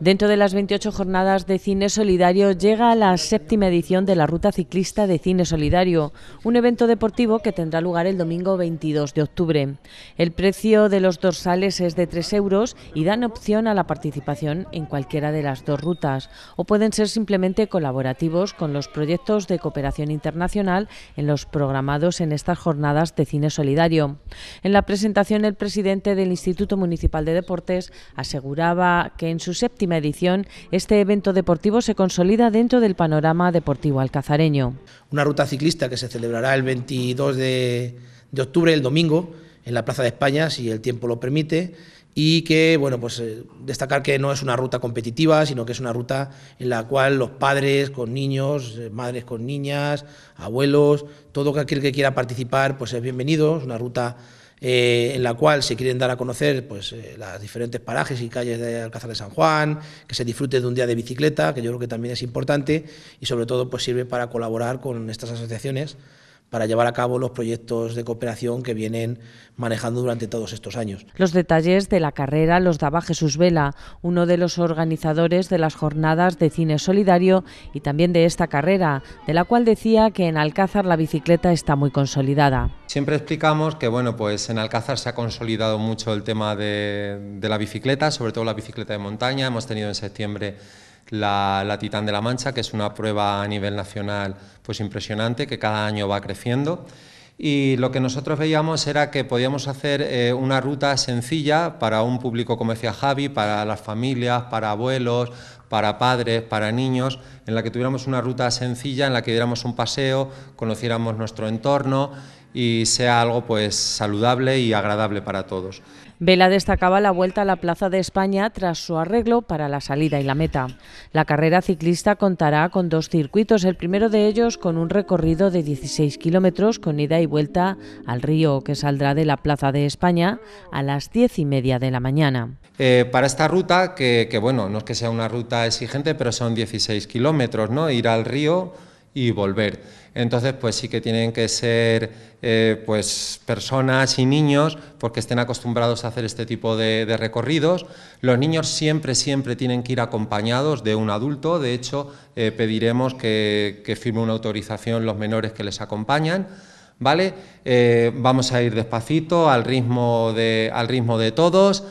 Dentro de las 28 jornadas de cine solidario llega la séptima edición de la Ruta Ciclista de Cine Solidario, un evento deportivo que tendrá lugar el domingo 22 de octubre. El precio de los dorsales es de 3 euros y dan opción a la participación en cualquiera de las dos rutas, o pueden ser simplemente colaborativos con los proyectos de cooperación internacional en los programados en estas jornadas de cine solidario. En la presentación, el presidente del Instituto Municipal de Deportes aseguraba que en en su séptima edición, este evento deportivo se consolida dentro del panorama deportivo alcazareño. Una ruta ciclista que se celebrará el 22 de, octubre, el domingo, en la Plaza de España, si el tiempo lo permite, y que, bueno, pues eh, destacar que no es una ruta competitiva, sino que es una ruta en la cual los padres con niños, eh, madres con niñas, abuelos, todo aquel que quiera participar, pues es bienvenido, es una ruta eh, en la cual se quieren dar a conocer pues, eh, las diferentes parajes y calles de Alcázar de San Juan, que se disfrute de un día de bicicleta, que yo creo que también es importante, y sobre todo pues, sirve para colaborar con estas asociaciones para llevar a cabo los proyectos de cooperación que vienen manejando durante todos estos años. Los detalles de la carrera los daba Jesús Vela, uno de los organizadores de las jornadas de cine solidario y también de esta carrera, de la cual decía que en Alcázar la bicicleta está muy consolidada. Siempre explicamos que bueno, pues en Alcázar se ha consolidado mucho el tema de, de la bicicleta, sobre todo la bicicleta de montaña. Hemos tenido en septiembre la, Titán de la Mancha, que es una prueba a nivel nacional pues impresionante, que cada año va creciendo. Y lo que nosotros veíamos era que podíamos hacer eh, una ruta sencilla para un público como decía Javi, para las familias, para abuelos, para padres, para niños, en la que tuviéramos una ruta sencilla, en la que diéramos un paseo, conociéramos nuestro entorno y sea algo pues saludable y agradable para todos. Vela destacaba la vuelta a la Plaza de España tras su arreglo para la salida y la meta. La carrera ciclista contará con dos circuitos, el primero de ellos con un recorrido de 16 kilómetros con ida y vuelta al río que saldrá de la Plaza de España a las 10 y media de la mañana. Eh, para esta ruta, que, bueno, no es que sea una ruta exigente, pero son 16 kilómetros, ¿no? Ir al río y volver. Entonces, pues sí que tienen que ser eh, pues, personas y niños porque estén acostumbrados a hacer este tipo de, recorridos. Los niños siempre, siempre tienen que ir acompañados de un adulto. De hecho, eh, pediremos que, firme una autorización los menores que les acompañan. ¿vale? Eh, vamos a ir despacito, al ritmo de, al ritmo de todos,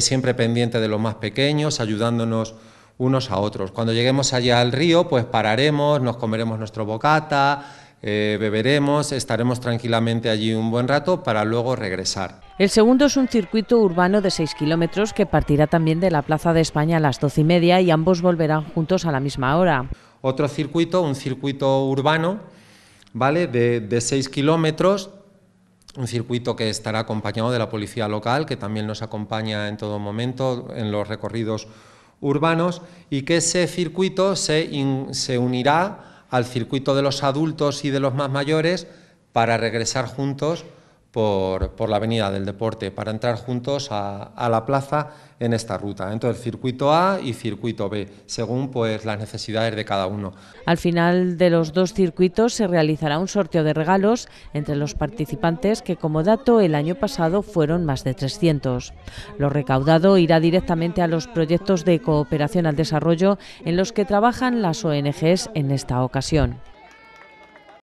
siempre pendiente de los más pequeños, ayudándonos unos a otros. Cuando lleguemos allá al río, pues pararemos, nos comeremos nuestro bocata, eh, beberemos, estaremos tranquilamente allí un buen rato para luego regresar. El segundo es un circuito urbano de 6 kilómetros que partirá también de la Plaza de España a las 12 y media y ambos volverán juntos a la misma hora. Otro circuito, un circuito urbano, ¿vale? De, de 6 kilómetros, un circuito que estará acompañado de la policía local, que también nos acompaña en todo momento en los recorridos urbanos y que ese circuito se, se unirá al circuito de los adultos y de los más mayores para regresar juntos por, la Avenida del Deporte para entrar juntos a, la plaza en esta ruta. Entonces, circuito A y circuito B, según pues las necesidades de cada uno. Al final de los dos circuitos se realizará un sorteo de regalos entre los participantes que, como dato, el año pasado fueron más de 300. Lo recaudado irá directamente a los proyectos de cooperación al desarrollo en los que trabajan las ONGs en esta ocasión.